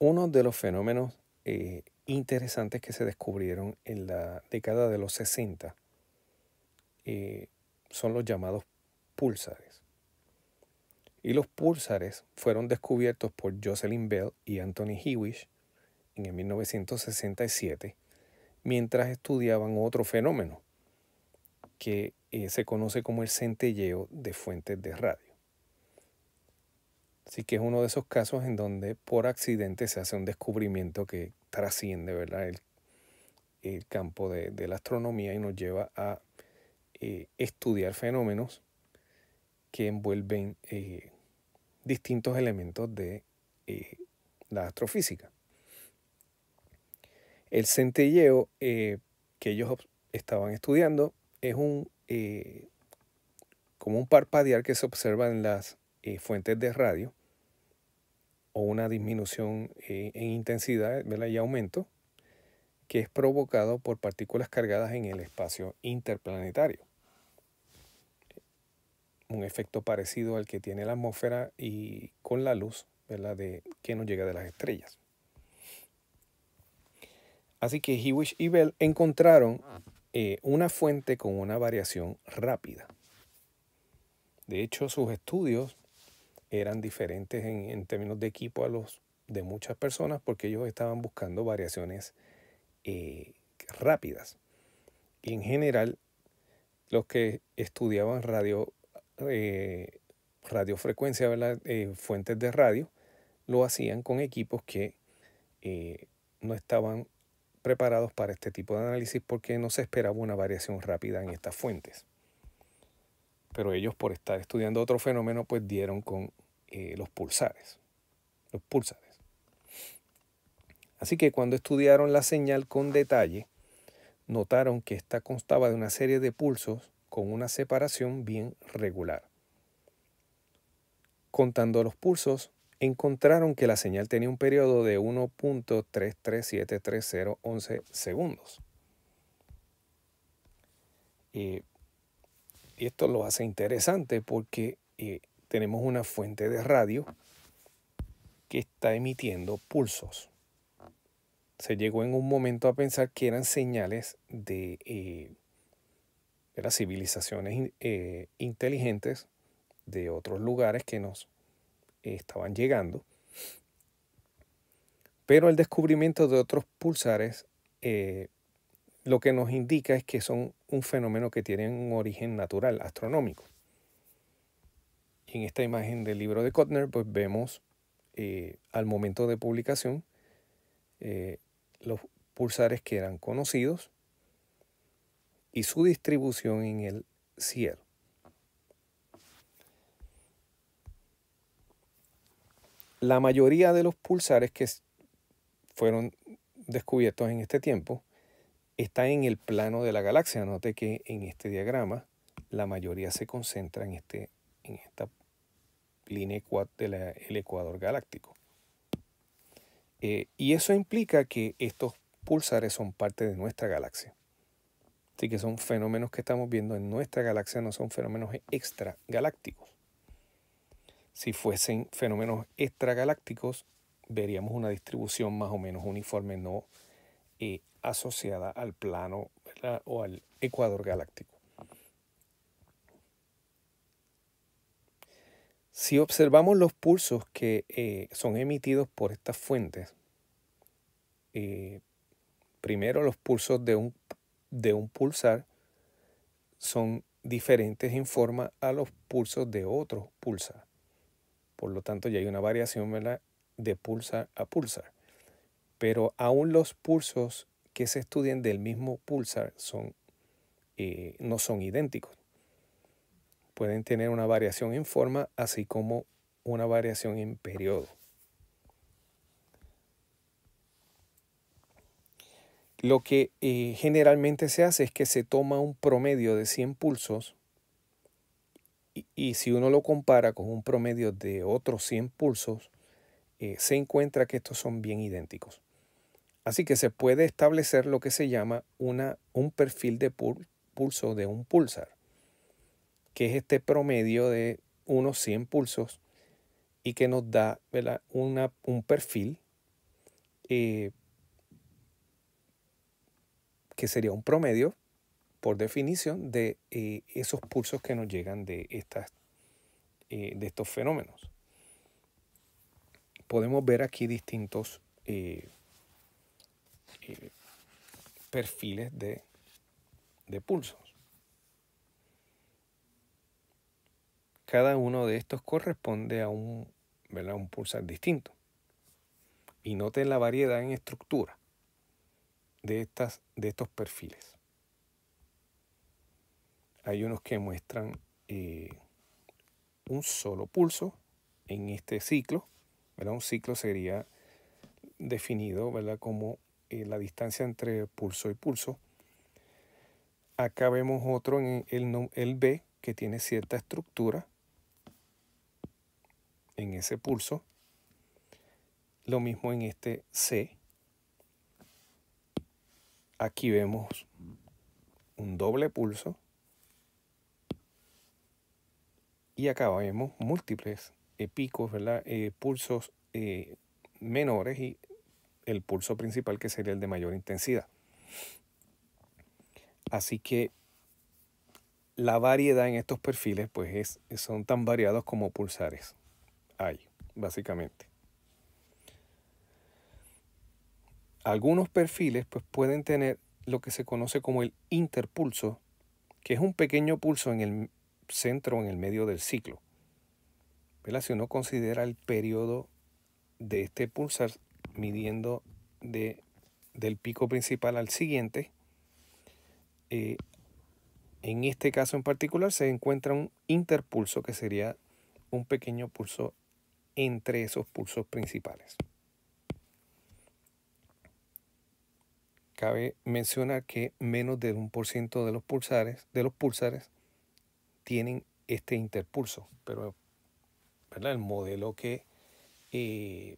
Uno de los fenómenos eh, interesantes que se descubrieron en la década de los 60 eh, son los llamados pulsares. Y los pulsares fueron descubiertos por Jocelyn Bell y Anthony Hewish en el 1967 mientras estudiaban otro fenómeno que eh, se conoce como el centelleo de fuentes de radio. Así que es uno de esos casos en donde por accidente se hace un descubrimiento que trasciende ¿verdad? El, campo de, la astronomía y nos lleva a eh, estudiar fenómenos que envuelven eh, distintos elementos de eh, la astrofísica. El centelleo que ellos estaban estudiando es un, como un parpadear que se observa en las fuentes de radio o una disminución eh, en intensidad y aumento que es provocado por partículas cargadas en el espacio interplanetario. Un efecto parecido al que tiene la atmósfera y con la luz ¿verdad? De, que nos llega de las estrellas. Así que Hewish y Bell encontraron eh, una fuente con una variación rápida. De hecho, sus estudios eran diferentes en, términos de equipo a los de muchas personas porque ellos estaban buscando variaciones eh, rápidas. Y en general, los que estudiaban radio, eh, radiofrecuencia, eh, fuentes de radio, lo hacían con equipos que no estaban preparados para este tipo de análisis porque no se esperaba una variación rápida en estas fuentes pero ellos por estar estudiando otro fenómeno, pues dieron con eh, los pulsares, los pulsares. Así que cuando estudiaron la señal con detalle, notaron que ésta constaba de una serie de pulsos con una separación bien regular. Contando los pulsos, encontraron que la señal tenía un periodo de 1.3373011 segundos. Eh, y esto lo hace interesante porque eh, tenemos una fuente de radio que está emitiendo pulsos. Se llegó en un momento a pensar que eran señales de, eh, de las civilizaciones eh, inteligentes de otros lugares que nos estaban llegando. Pero el descubrimiento de otros pulsares lo que nos indica es que son un fenómeno que tienen un origen natural, astronómico. en esta imagen del libro de Kotner, pues vemos eh, al momento de publicación eh, los pulsares que eran conocidos y su distribución en el cielo. La mayoría de los pulsares que fueron descubiertos en este tiempo está en el plano de la galaxia. Note que en este diagrama la mayoría se concentra en, este, en esta línea del ecuador galáctico. Eh, y eso implica que estos pulsares son parte de nuestra galaxia. Así que son fenómenos que estamos viendo en nuestra galaxia, no son fenómenos extragalácticos. Si fuesen fenómenos extragalácticos, veríamos una distribución más o menos uniforme, no eh, asociada al plano o al ecuador galáctico. Si observamos los pulsos que eh, son emitidos por estas fuentes, eh, primero los pulsos de un, de un pulsar son diferentes en forma a los pulsos de otro pulsar. Por lo tanto, ya hay una variación de pulsar a pulsar. Pero aún los pulsos que se estudien del mismo pulsar son, eh, no son idénticos. Pueden tener una variación en forma, así como una variación en periodo. Lo que eh, generalmente se hace es que se toma un promedio de 100 pulsos y, si uno lo compara con un promedio de otros 100 pulsos, eh, se encuentra que estos son bien idénticos. Así que se puede establecer lo que se llama una, un perfil de pulso de un pulsar, que es este promedio de unos 100 pulsos y que nos da un perfil eh, que sería un promedio, por definición, de eh, esos pulsos que nos llegan de, estas, eh, de estos fenómenos. Podemos ver aquí distintos eh, perfiles de, de pulsos. Cada uno de estos corresponde a un, ¿verdad? un pulsar distinto. Y note la variedad en estructura de, estas, de estos perfiles. Hay unos que muestran eh, un solo pulso en este ciclo. ¿verdad? Un ciclo sería definido ¿verdad? como eh, la distancia entre pulso y pulso. Acá vemos otro en el, el B que tiene cierta estructura en ese pulso. Lo mismo en este C. Aquí vemos un doble pulso. Y acá vemos múltiples eh, picos, ¿verdad? Eh, pulsos menores y el pulso principal que sería el de mayor intensidad. Así que la variedad en estos perfiles pues es, son tan variados como pulsares hay, básicamente. Algunos perfiles pues pueden tener lo que se conoce como el interpulso, que es un pequeño pulso en el centro o en el medio del ciclo. Si uno considera el periodo de este pulsar midiendo de, del pico principal al siguiente, eh, en este caso en particular se encuentra un interpulso que sería un pequeño pulso entre esos pulsos principales. Cabe mencionar que menos del 1% de los pulsares, de los pulsares tienen este interpulso, pero el modelo que eh,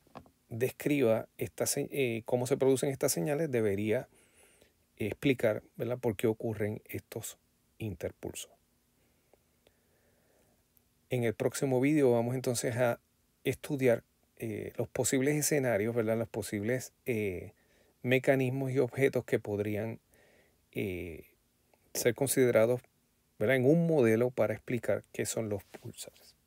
describa eh, cómo se producen estas señales, debería explicar por qué ocurren estos interpulsos. En el próximo vídeo vamos entonces a estudiar eh, los posibles escenarios, ¿verdad? los posibles eh, mecanismos y objetos que podrían ser considerados en un modelo para explicar qué son los pulsares.